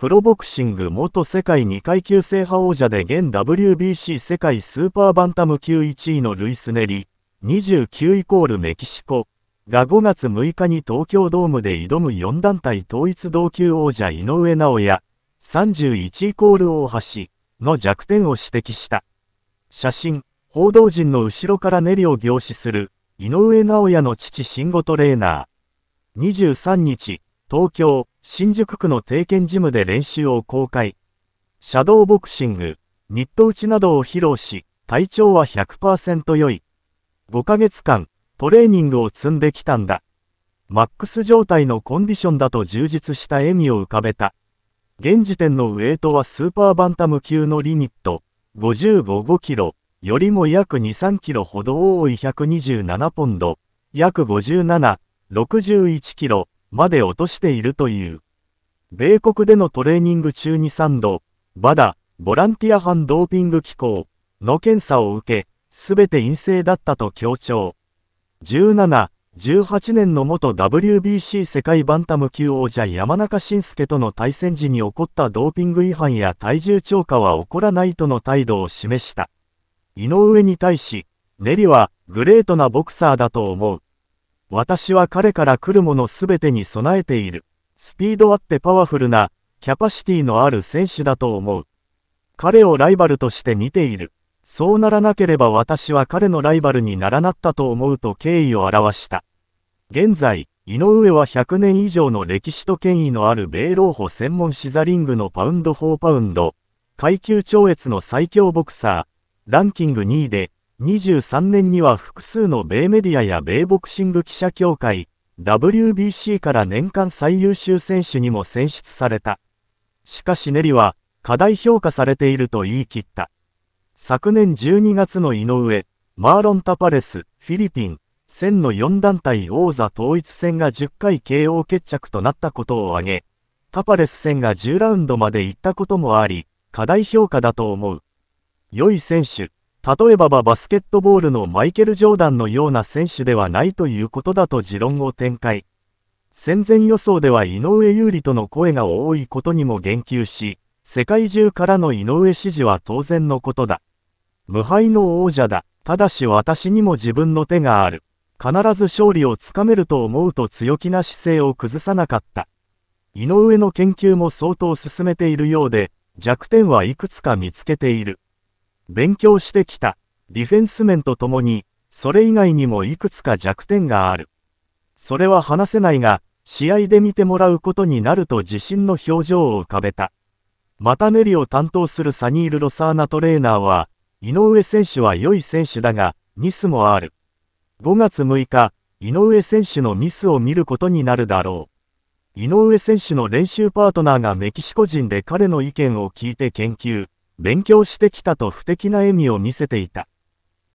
プロボクシング元世界2階級制覇王者で現 WBC 世界スーパーバンタム級1位のルイス・ネリ、29イコールメキシコが5月6日に東京ドームで挑む4団体統一同級王者井上尚弥、31イコール大橋の弱点を指摘した。写真、報道陣の後ろからネリを凝視する井上尚弥の父慎吾トレーナー。23日、東京、新宿区の定見ジムで練習を公開。シャドーボクシング、ミット打ちなどを披露し、体調は100%良い。5ヶ月間、トレーニングを積んできたんだ。マックス状態のコンディションだと充実した笑みを浮かべた。現時点のウエイトはスーパーバンタム級のリミット、55.5キロ、よりも約2、3キロほど多い127ポンド、約57、61キロ、まで落としているという。米国でのトレーニング中に3度、バダ、ボランティア反ドーピング機構の検査を受け、すべて陰性だったと強調。17、18年の元 WBC 世界バンタム級王者山中慎介との対戦時に起こったドーピング違反や体重超過は起こらないとの態度を示した。井上に対し、ネリはグレートなボクサーだと思う。私は彼から来るものすべてに備えている。スピードあってパワフルな、キャパシティのある選手だと思う。彼をライバルとして見ている。そうならなければ私は彼のライバルにならなったと思うと敬意を表した。現在、井上は100年以上の歴史と権威のある米老保専門シザリングのパウンド4パウンド、階級超越の最強ボクサー、ランキング2位で、2 3年には複数の米メディアや米ボクシング記者協会、WBC から年間最優秀選手にも選出された。しかしネリは、過大評価されていると言い切った。昨年12月の井上、マーロン・タパレス、フィリピン、戦の4団体王座統一戦が10回 KO 決着となったことを挙げ、タパレス戦が10ラウンドまで行ったこともあり、過大評価だと思う。良い選手、例えばバスケットボールのマイケル・ジョーダンのような選手ではないということだと持論を展開。戦前予想では井上有利との声が多いことにも言及し、世界中からの井上支持は当然のことだ。無敗の王者だ。ただし私にも自分の手がある。必ず勝利をつかめると思うと強気な姿勢を崩さなかった。井上の研究も相当進めているようで、弱点はいくつか見つけている。勉強してきた、ディフェンス面とともに、それ以外にもいくつか弱点がある。それは話せないが、試合で見てもらうことになると自信の表情を浮かべた。またネリを担当するサニール・ロサーナトレーナーは、井上選手は良い選手だが、ミスもある。5月6日、井上選手のミスを見ることになるだろう。井上選手の練習パートナーがメキシコ人で彼の意見を聞いて研究。勉強してきたと不敵な笑みを見せていた。